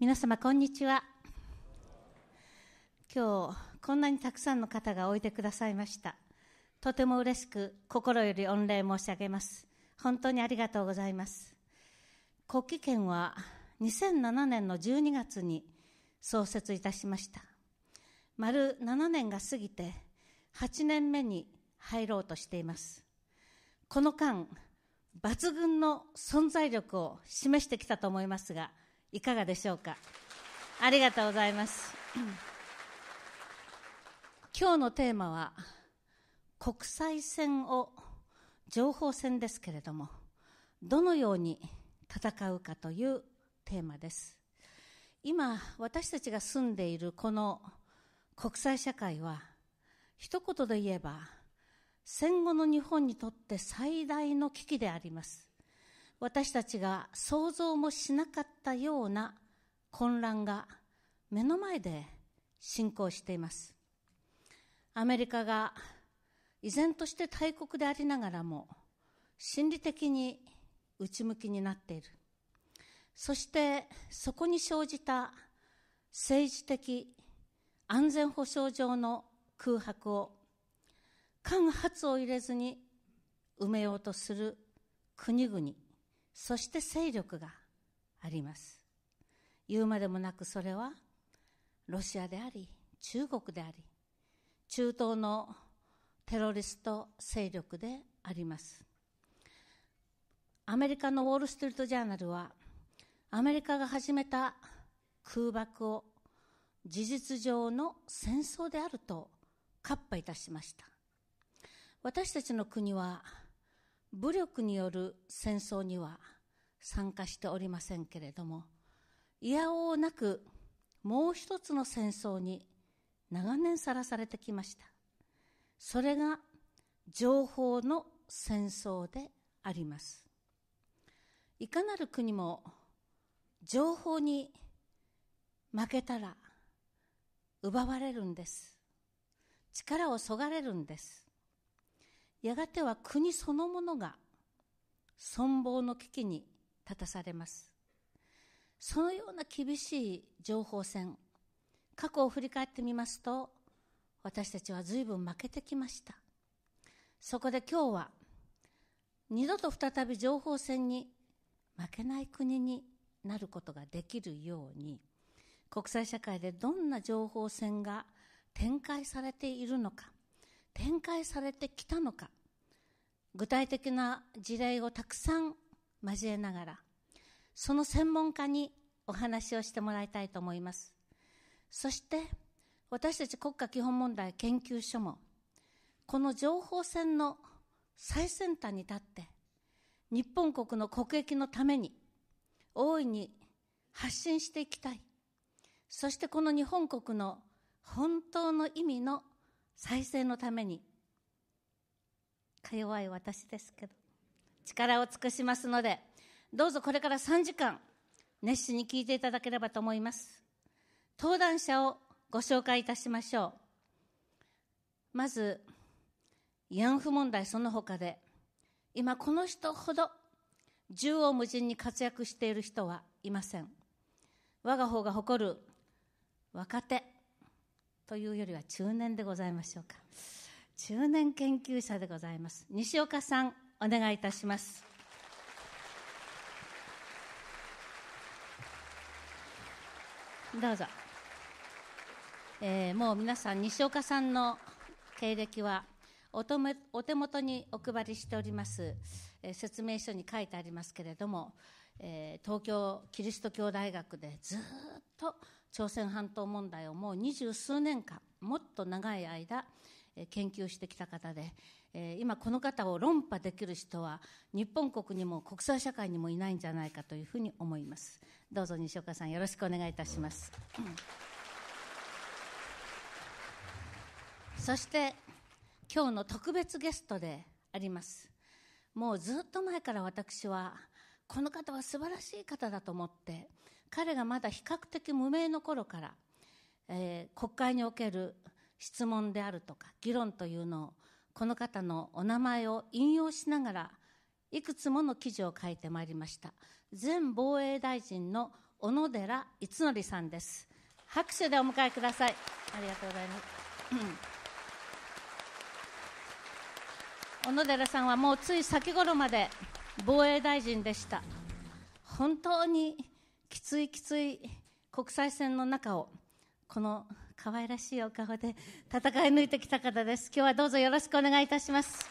皆様こんにちは今日こんなにたくさんの方がおいでくださいましたとても嬉しく心より御礼申し上げます本当にありがとうございます国旗県は2007年の12月に創設いたしました丸7年が過ぎて8年目に入ろうとしていますこの間抜群の存在力を示してきたと思いますがいかがでしょうかありがとうございます 今日のテーマは国際線を情報戦ですけれどもどのように戦うかというテーマです今私たちが住んでいるこの国際社会は一言で言えば戦後の日本にとって最大の危機であります私たちが想像もしなかったような混乱が目の前で進行していますアメリカが依然として大国でありながらも心理的に内向きになっているそしてそこに生じた政治的安全保障上の空白を間髪を入れずに埋めようとする国々そして勢力があります言うまでもなくそれはロシアであり中国であり中東のテロリスト勢力でありますアメリカのウォール・ストリート・ジャーナルはアメリカが始めた空爆を事実上の戦争であると喝破いたしました私たちの国は武力による戦争には参加しておりませんけれどもいやおうなくもう一つの戦争に長年さらされてきましたそれが情報の戦争でありますいかなる国も情報に負けたら奪われるんです力をそがれるんですやがては国そのものが存亡の危機に立たされますそのような厳しい情報戦過去を振り返ってみますと私たちは随分負けてきましたそこで今日は二度と再び情報戦に負けない国になることができるように国際社会でどんな情報戦が展開されているのか展開されてきたのか具体的な事例をたくさん交えながらその専門家にお話をしてもらいたいと思いますそして私たち国家基本問題研究所もこの情報戦の最先端に立って日本国の国益のために大いに発信していきたいそしてこの日本国の本当の意味の再生のためにか弱い私ですけど力を尽くしますのでどうぞこれから3時間熱心に聞いていただければと思います登壇者をご紹介いたしましょうまず慰安婦問題その他で今この人ほど縦横無尽に活躍している人はいません我が方が誇る若手というよりは中年でございましょうか中年研究者でございます西岡さんお願いいたしますどうぞ、えー、もう皆さん西岡さんの経歴はおとめお手元にお配りしております、えー、説明書に書いてありますけれども、えー、東京キリスト教大学でずっと朝鮮半島問題をもう二十数年間もっと長い間研究してきた方で今この方を論破できる人は日本国にも国際社会にもいないんじゃないかというふうに思いますどうぞ西岡さんよろしくお願いいたします そして今日の特別ゲストでありますもうずっと前から私はこの方は素晴らしい方だと思って彼がまだ比較的無名の頃から、えー、国会における質問であるとか議論というのをこの方のお名前を引用しながらいくつもの記事を書いてまいりました前防衛大臣の小野寺逸典さんです拍手でお迎えくださいありがとうございます小野寺さんはもうつい先頃まで防衛大臣でした本当にきついきつい国際線の中をこの可愛らしいお顔で戦い抜いてきた方です今日はどうぞよろしくお願いいたします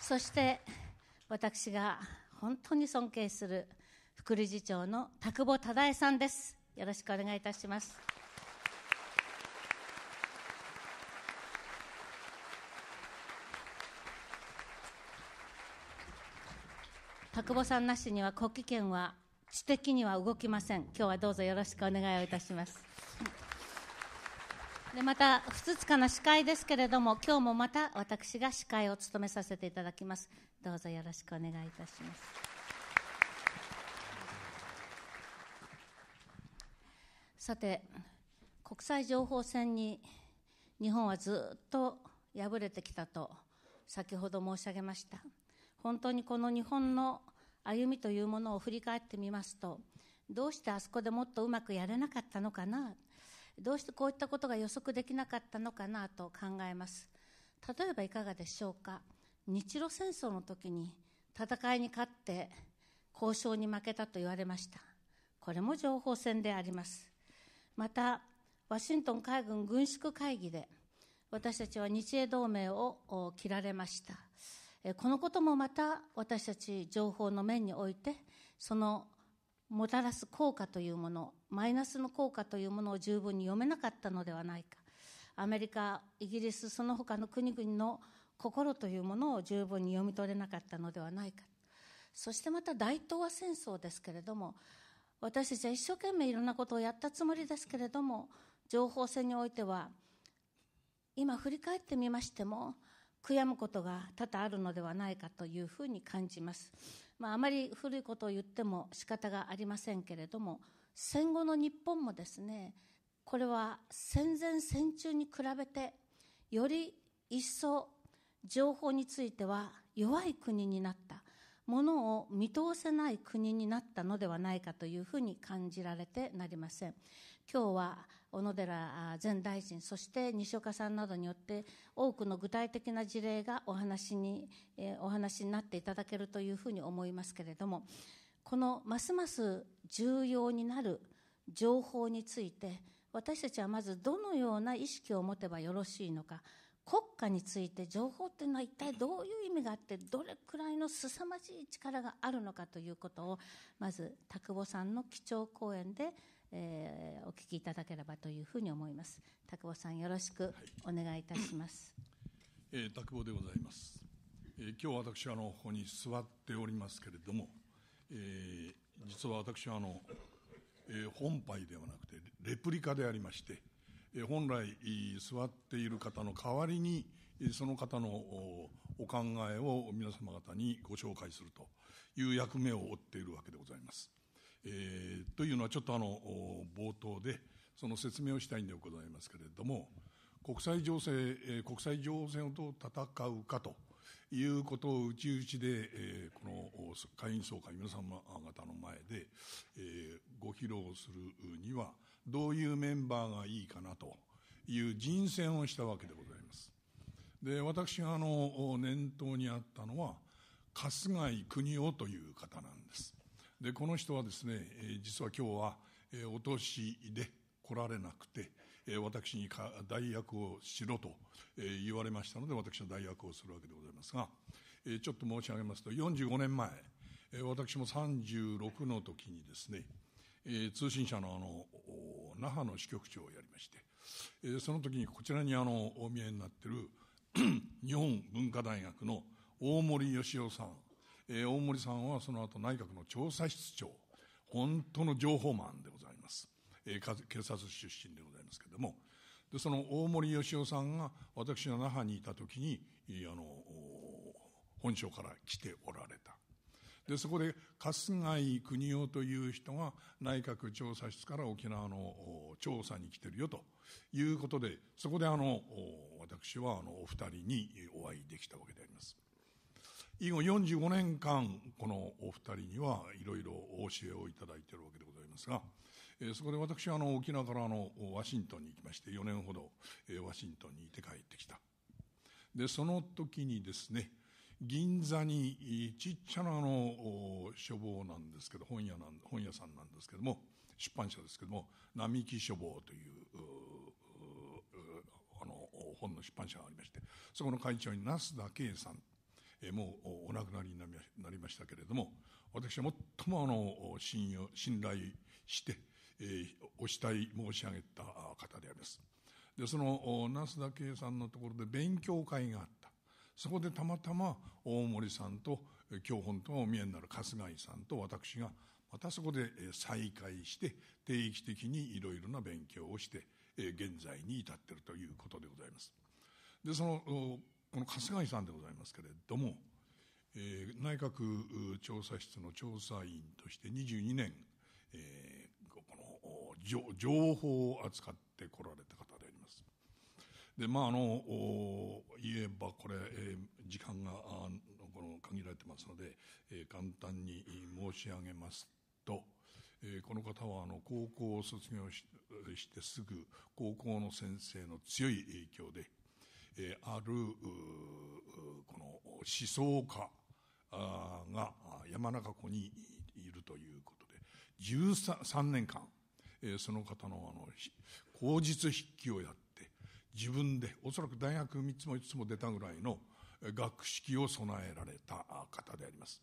そして私が本当に尊敬する副理事長の田久保忠恵さんですよろしくお願いいたします田久保さんなしには国旗権は知的には動きません今日はどうぞよろしくお願いをいたしますでまたふつつかな司会ですけれども今日もまた私が司会を務めさせていただきますどうぞよろしくお願いいたしますさて国際情報戦に日本はずっと敗れてきたと先ほど申し上げました本当にこの日本の歩みというものを振り返ってみますとどうしてあそこでもっとうまくやれなかったのかなどうしてこういったことが予測できなかったのかなと考えます例えばいかがでしょうか日露戦争の時に戦いに勝って交渉に負けたと言われましたこれも情報戦でありますまたワシントン海軍軍縮会議で私たちは日英同盟を切られましたこのこともまた私たち情報の面においてそのもたらす効果というものマイナスの効果というものを十分に読めなかったのではないかアメリカイギリスその他の国々の心というものを十分に読み取れなかったのではないかそしてまた大東亜戦争ですけれども私たちは一生懸命いろんなことをやったつもりですけれども情報戦においては今振り返ってみましても悔やむことが多々あるのではないかというふうに感じます、まあ、あまり古いことを言っても仕方がありませんけれども戦後の日本もですねこれは戦前戦中に比べてより一層情報については弱い国になったものを見通せない国になったのではないかというふうに感じられてなりません今日は小野寺前大臣そして西岡さんなどによって多くの具体的な事例がお話に、えお話になっていただけるというふうに思いますけれどもこのますます重要になる情報について私たちはまずどのような意識を持てばよろしいのか国家について情報っていうのは一体どういう意味があってどれくらいの凄まじい力があるのかということをまず田久保さんの基調講演でえー、お聞きいただければというふうに思います。田久保さん、よろしくお願いいたします。はい、えー、田久保でございます。えー、今日私はあのここに座っておりますけれども、えー、実は私はあの、えー、本杯ではなくてレプリカでありまして。え本来座っている方の代わりにその方のお考えを皆様方にご紹介するという役目を負っているわけでございます。えー、というのはちょっとあの冒頭でその説明をしたいんでございますけれども国際情勢、えー、国際情勢をどう戦うかということをうちうちで、えー、この会員総会皆様方の前で、えー、ご披露するにはどういうメンバーがいいかなという人選をしたわけでございますで私があの念頭にあったのは春日井邦夫という方なんですでこの人はですね実は今日はお年で来られなくて私に代役をしろと言われましたので私は代役をするわけでございますがちょっと申し上げますと45年前私も36の時にですね通信社のあの那覇の支局長をやりましてその時にこちらにあのお見えになってる 日本文化大学の大森義夫さんえー、大森さんはその後内閣の調査室長、本当の情報マンでございます。えー、警察出身でございますけれども、で、その大森義夫さんが私が那覇にいたときに、あの、本省から来ておられた。で、そこで、春日井国夫という人が内閣調査室から沖縄の調査に来てるよということで、そこであの、私はあの、お二人にお会いできたわけであります。以後45年間、このお二人にはいろいろお教えをいただいているわけでございますが、えー、そこで私はあの沖縄からあのワシントンに行きまして、4年ほど、えー、ワシントンにいて帰ってきた。で、その時にですね、銀座にちっちゃなあの書房なんですけど本屋なん本屋さんなんですけども出版社ですけども並木書房というあの本の出版社がありましてそこの会長に那須田圭さんえもうお亡くなりになりましたけれども、私は最もあの信用信頼して、えー、お慕い申し上げた方であります。で、その那須田圭さんのところで勉強会があった。そこでたまたま大森さんと教本とお見えになる春日井さんと私がまたそこで再会して定期的にいろいろな勉強をして現在に至っているということでございます。でそのこの春日井さんでございますけれども、えー、内閣調査室の調査員として22年、えー、この情情報を扱ってこられた方であります。でまあ、あの言えばこれ、えー、時間があこの限られてますので、えー、簡単に申し上げますと、えー、この方はあの高校を卒業ししてすぐ高校の先生の強い影響でえあるこの思想家が山中湖にいるということで、13年間、えその方のあの口実筆記をやって、自分で、おそらく大学3つも5つも出たぐらいの学識を備えられた方であります。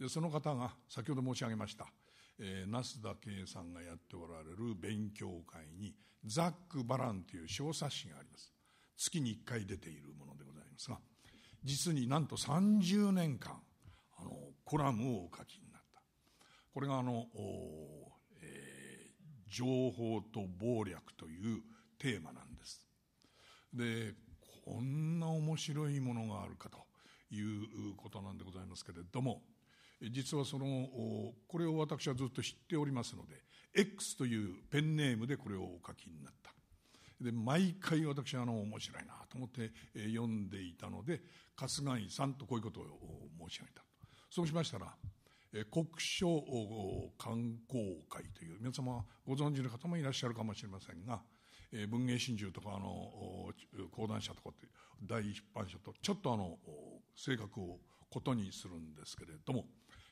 でその方が先ほど申し上げました、えー、那須田圭さんがやっておられる勉強会にザック・バランという小冊子があります月に1回出ているものでございますが、実になんと30年間、あの、コラムをお書きになった。これがあの、えー、情報と暴略というテーマなんです。で、こんな面白いものがあるかということなんでございますけれども、実はその、これを私はずっと知っておりますので、X というペンネームでこれをお書きになった。で、毎回私あの、面白いなと思って読んでいたので、春日井さんとこういうことを申し上げた。そうしましたら、国書観光会という、皆様ご存知の方もいらっしゃるかもしれませんが、文藝春秋とか、あの、講談社とかっていう、大出版社と、ちょっとあの、性格をことにするんですけれども、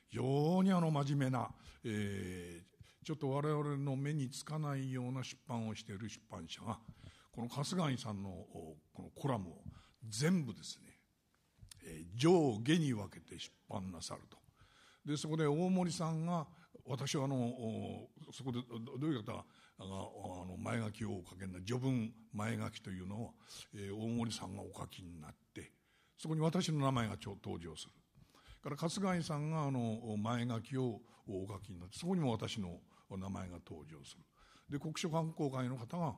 非常にあの、真面目な、えー、ちょっと我々の目につかないような出版をしている出版社が、この春日井さんのこのコラムを全部ですね、え上下に分けて出版なさると。で、そこで大森さんが、私はあの、そこでどういう方が、あの、前書きをお書きになる、序文前書きというのを、え大森さんがお書きになって、そこに私の名前が登場する。から春日井さんがあの前書きをお書きになってそこにも私の名前が登場する。で、国書観光会の方が、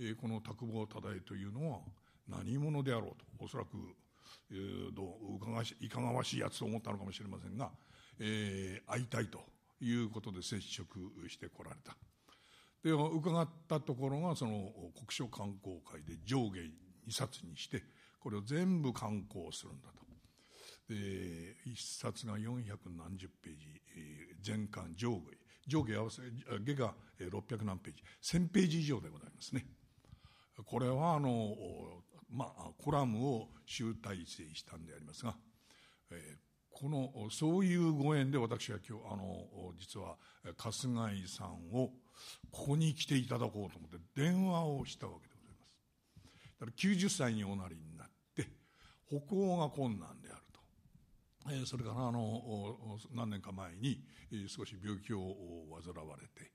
えー、この卓望忠江というのは何者であろうと、おそらく、えー、どう、うかがし、いかがわしいやつと思ったのかもしれませんが、えー、会いたいということで接触してこられた。で、伺ったところが、その国書観光会で上下2冊にして、これを全部刊行するんだと。で、1冊が400何十ページ、え全巻上下上下合わせ、下が600何ページ、1000ページ以上でございますね。これは、あの、まあ、コラムを集大成したんでありますが、えー、この、そういうご縁で私は今日、あの、実は、春日井さんを、ここに来ていただこうと思って、電話をしたわけでございます。だから90歳におなりになって、歩行が困難である。それからあの何年か前に少し病気を患われて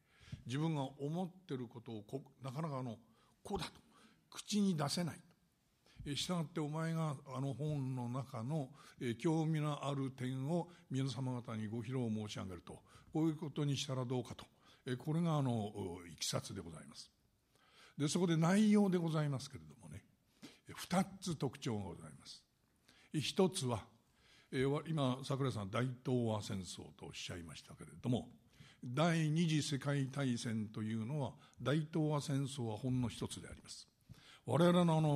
自分が思ってることをこなかなかあのこうだと口に出せないしたがってお前があの本の中の興味のある点を皆様方にご披露申し上げるとこういうことにしたらどうかとこれがあのいきさつでございますでそこで内容でございますけれどもね二つ特徴がございます一つはえ今、桜井さん、大東亜戦争とおっしゃいましたけれども、第二次世界大戦というのは、大東亜戦争はほんの一つであります。我々のあの、